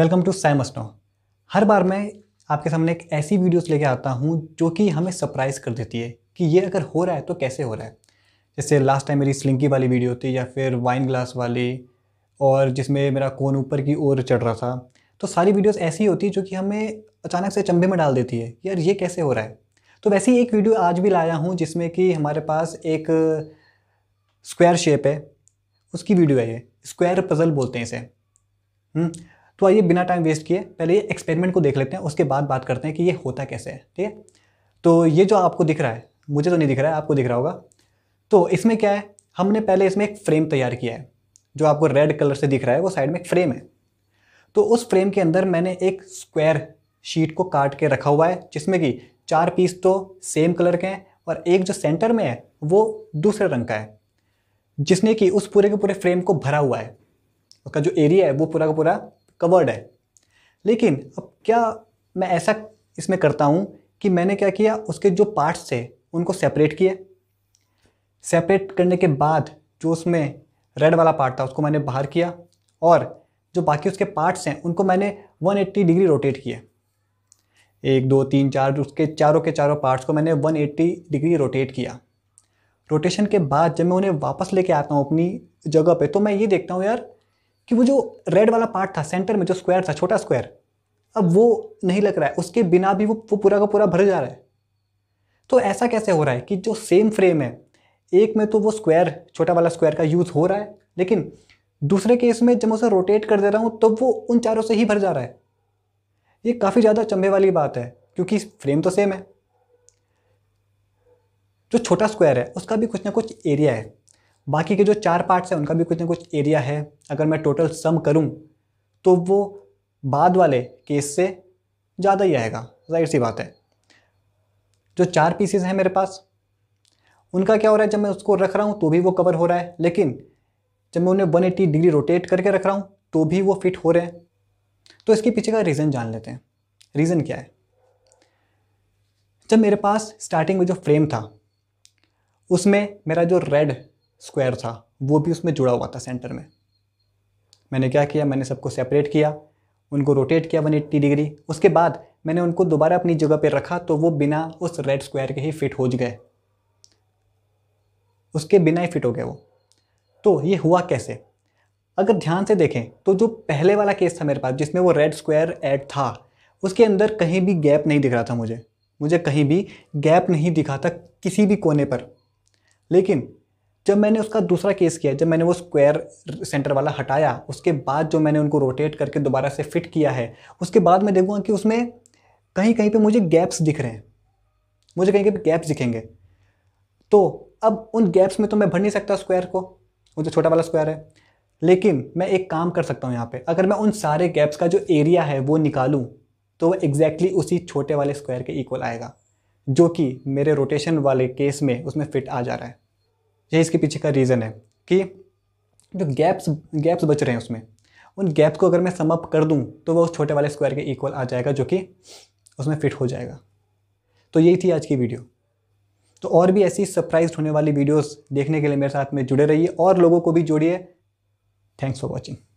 welcome to सैमस्टो हर बार मैं आपके सामने एक ऐसी वीडियोस लेके आता हूँ जो कि हमें सरप्राइज कर देती है कि ये अगर हो रहा है तो कैसे हो रहा है जैसे लास्ट टाइम मेरी स्लिंकी वाली वीडियो थी या फिर वाइन ग्लास वाली और जिसमें मेरा कोन ऊपर की ओर चढ़ रहा था तो सारी वीडियोस ऐसी होती है जो कि हमें अचानक से चंबे में डाल देती है यार ये कैसे हो रहा है तो वैसे ही एक वीडियो आज भी लाया हूँ जिसमें कि हमारे पास एक स्क्वायर शेप है उसकी वीडियो है ये स्क्वायर पज़ल बोलते हैं इसे हम्म, तो आइए बिना टाइम वेस्ट किए पहले ये एक्सपेरिमेंट को देख लेते हैं उसके बाद बात करते हैं कि ये होता कैसे है ठीक है तो ये जो आपको दिख रहा है मुझे तो नहीं दिख रहा है आपको दिख रहा होगा तो इसमें क्या है हमने पहले इसमें एक फ्रेम तैयार किया है जो आपको रेड कलर से दिख रहा है वो साइड में एक फ्रेम है तो उस फ्रेम के अंदर मैंने एक स्क्वायर शीट को काट के रखा हुआ है जिसमें कि चार पीस तो सेम कलर के हैं और एक जो सेंटर में है वो दूसरे रंग का है जिसने कि उस पूरे के पूरे फ्रेम को भरा हुआ है उसका जो एरिया है वो पूरा का पूरा कवर्ड है लेकिन अब क्या मैं ऐसा इसमें करता हूँ कि मैंने क्या किया उसके जो पार्ट्स थे उनको सेपरेट किया सेपरेट करने के बाद जो उसमें रेड वाला पार्ट था उसको मैंने बाहर किया और जो बाकी उसके पार्ट्स हैं उनको मैंने 180 डिग्री रोटेट किया एक दो तीन चार उसके चारों के चारों पार्ट्स को मैंने 180 डिग्री रोटेट किया रोटेशन के बाद जब मैं उन्हें वापस लेके आता हूँ अपनी जगह पे तो मैं ये देखता हूँ यार कि वो जो रेड वाला पार्ट था सेंटर में जो स्क्वायर था छोटा स्क्वायर अब वो नहीं लग रहा है उसके बिना भी वो वो पूरा का पूरा भर जा रहा है तो ऐसा कैसे हो रहा है कि जो सेम फ्रेम है एक में तो वो स्क्वायर छोटा वाला स्क्वायर का यूज़ हो रहा है लेकिन दूसरे केस में जब मैं उसे रोटेट कर दे रहा हूँ तो वो उन चारों से ही भर जा रहा है ये काफ़ी ज़्यादा चंबे वाली बात है क्योंकि फ्रेम तो सेम है जो छोटा स्क्वायर है उसका भी कुछ ना कुछ एरिया है बाकी के जो चार पार्ट्स हैं उनका भी कुछ ना कुछ एरिया है अगर मैं टोटल सम करूं तो वो बाद वाले केस से ज़्यादा ही आएगा जाहिर सी बात है जो चार पीसीज हैं मेरे पास उनका क्या हो रहा है जब मैं उसको रख रहा हूँ तो भी वो कवर हो रहा है लेकिन जब मैं उन्हें 180 डिग्री रोटेट करके रख रहा हूँ तो भी वो फिट हो रहे हैं तो इसके पीछे का रीज़न जान लेते हैं रीज़न क्या है जब मेरे पास स्टार्टिंग में जो फ्रेम था उसमें मेरा जो रेड स्क्वायर था वो भी उसमें जुड़ा हुआ था सेंटर में मैंने क्या किया मैंने सबको सेपरेट किया उनको रोटेट किया वन एट्टी डिग्री उसके बाद मैंने उनको दोबारा अपनी जगह पर रखा तो वो बिना उस रेड स्क्वायर के ही फिट हो गए उसके बिना ही फिट हो गए वो तो ये हुआ कैसे अगर ध्यान से देखें तो जो पहले वाला केस था मेरे पास जिसमें वो रेड स्क्वायर ऐड था उसके अंदर कहीं भी गैप नहीं दिख रहा था मुझे मुझे कहीं भी गैप नहीं दिखा था किसी भी कोने पर लेकिन जब मैंने उसका दूसरा केस किया जब मैंने वो स्क्वायर सेंटर वाला हटाया उसके बाद जो मैंने उनको रोटेट करके दोबारा से फिट किया है उसके बाद मैं देखूंगा कि उसमें कहीं कहीं पे मुझे गैप्स दिख रहे हैं मुझे कहीं कहीं गैप्स दिखेंगे तो अब उन गैप्स में तो मैं भर नहीं सकता स्क्वायर को वो जो छोटा वाला स्क्वायर है लेकिन मैं एक काम कर सकता हूँ यहाँ पे अगर मैं उन सारे गैप्स का जो एरिया है वो निकालूँ तो वो एग्जैक्टली उसी छोटे वाले स्क्वायर के इक्वल आएगा जो कि मेरे रोटेशन वाले केस में उसमें फिट आ जा रहा है ये इसके पीछे का रीज़न है कि जो गैप्स गैप्स बच रहे हैं उसमें उन गैप्स को अगर मैं समअप कर दूँ तो वो उस छोटे वाले स्क्वायर के इक्वल आ जाएगा जो कि उसमें फिट हो जाएगा तो यही थी आज की वीडियो तो और भी ऐसी सरप्राइज होने वाली वीडियोस देखने के लिए मेरे साथ में जुड़े रहिए और लोगों को भी जोड़िए थैंक्स फॉर वॉचिंग